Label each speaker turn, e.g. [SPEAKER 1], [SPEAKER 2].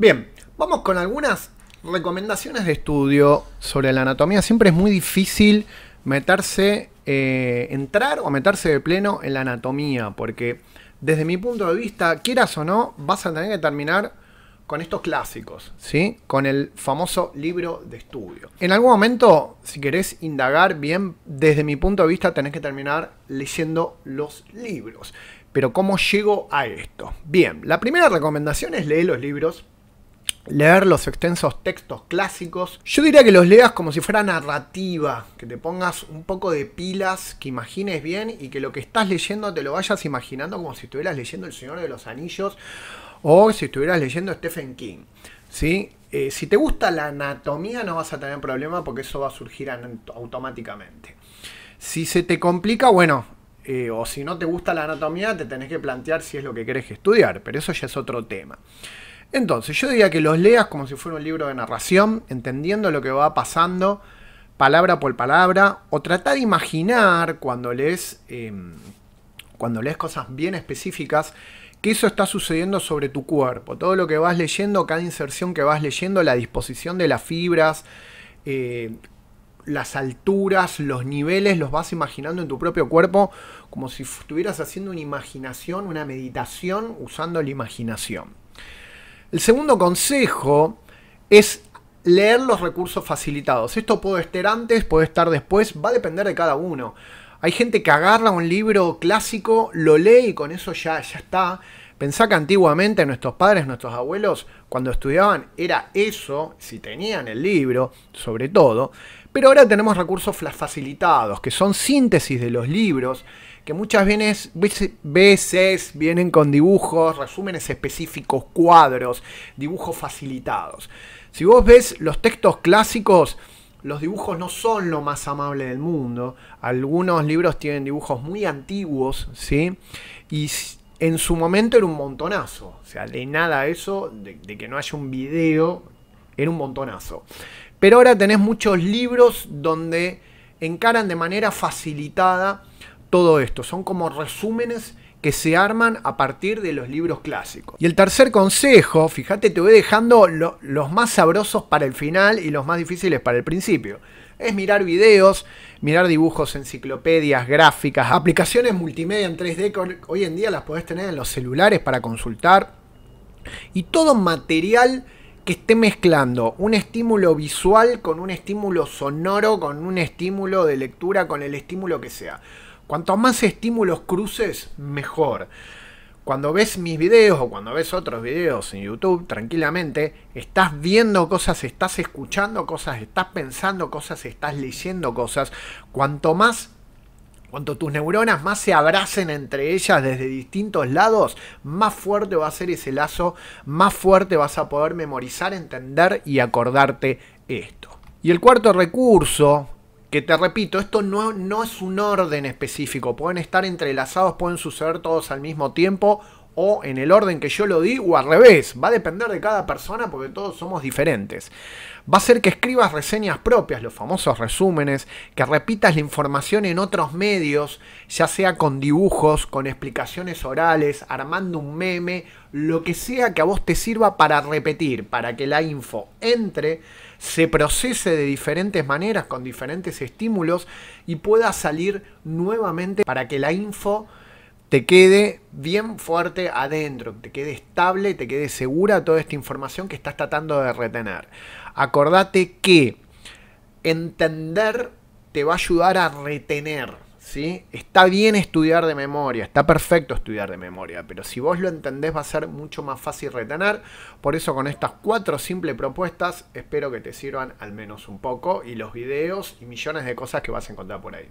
[SPEAKER 1] Bien, vamos con algunas recomendaciones de estudio sobre la anatomía. Siempre es muy difícil meterse, eh, entrar o meterse de pleno en la anatomía, porque desde mi punto de vista, quieras o no, vas a tener que terminar con estos clásicos, ¿sí? Con el famoso libro de estudio. En algún momento, si querés indagar bien, desde mi punto de vista, tenés que terminar leyendo los libros. Pero ¿cómo llego a esto? Bien, la primera recomendación es leer los libros leer los extensos textos clásicos. Yo diría que los leas como si fuera narrativa, que te pongas un poco de pilas, que imagines bien y que lo que estás leyendo te lo vayas imaginando como si estuvieras leyendo El Señor de los Anillos o si estuvieras leyendo Stephen King. ¿sí? Eh, si te gusta la anatomía no vas a tener problema porque eso va a surgir automáticamente. Si se te complica, bueno, eh, o si no te gusta la anatomía, te tenés que plantear si es lo que querés estudiar, pero eso ya es otro tema. Entonces, yo diría que los leas como si fuera un libro de narración, entendiendo lo que va pasando palabra por palabra, o tratar de imaginar cuando lees, em, cuando lees cosas bien específicas, que eso está sucediendo sobre tu cuerpo. Todo lo que vas leyendo, cada inserción que vas leyendo, la disposición de las fibras, eh, las alturas, los niveles, los vas imaginando en tu propio cuerpo como si estuvieras haciendo una imaginación, una meditación usando la imaginación. El segundo consejo es leer los recursos facilitados. Esto puede estar antes, puede estar después, va a depender de cada uno. Hay gente que agarra un libro clásico, lo lee y con eso ya, ya está. Pensá que antiguamente nuestros padres, nuestros abuelos, cuando estudiaban era eso, si tenían el libro, sobre todo, pero ahora tenemos recursos facilitados, que son síntesis de los libros, que muchas veces vienen con dibujos, resúmenes específicos, cuadros, dibujos facilitados. Si vos ves los textos clásicos, los dibujos no son lo más amable del mundo. Algunos libros tienen dibujos muy antiguos, ¿sí? Y en su momento era un montonazo. O sea, de nada eso, de, que no haya un video, era un montonazo. Pero ahora tenés muchos libros donde encaran de manera facilitada todo esto. Son como resúmenes que se arman a partir de los libros clásicos. Y el tercer consejo, fíjate, te voy dejando los más sabrosos para el final y los más difíciles para el principio es mirar videos, mirar dibujos, enciclopedias, gráficas, aplicaciones multimedia en 3D hoy en día las podés tener en los celulares para consultar. Y todo material que esté mezclando un estímulo visual con un estímulo sonoro, con un estímulo de lectura, con el estímulo que sea. Cuanto más estímulos cruces, mejor cuando ves mis videos o cuando ves otros videos en YouTube tranquilamente, estás viendo cosas, estás escuchando cosas, estás pensando cosas, estás leyendo cosas. Cuanto más cuanto tus neuronas más se abracen entre ellas desde distintos lados, más fuerte va a ser ese lazo, más fuerte vas a poder memorizar, entender y acordarte esto. Y el cuarto recurso que te repito, esto no, no es un orden específico. Pueden estar entrelazados, pueden suceder todos al mismo tiempo o en el orden que yo lo di o al revés. Va a depender de cada persona porque todos somos diferentes. Va a ser que escribas reseñas propias, los famosos resúmenes, que repitas la información en otros medios, ya sea con dibujos, con explicaciones orales, armando un meme, lo que sea que a vos te sirva para repetir, para que la info entre, se procese de diferentes maneras, con diferentes estímulos y pueda salir nuevamente para que la info te quede bien fuerte adentro, te quede estable, te quede segura toda esta información que estás tratando de retener. Acordate que entender te va a ayudar a retener. ¿sí? Está bien estudiar de memoria, está perfecto estudiar de memoria, pero si vos lo entendés va a ser mucho más fácil retener. Por eso con estas cuatro simples propuestas espero que te sirvan al menos un poco y los videos y millones de cosas que vas a encontrar por ahí.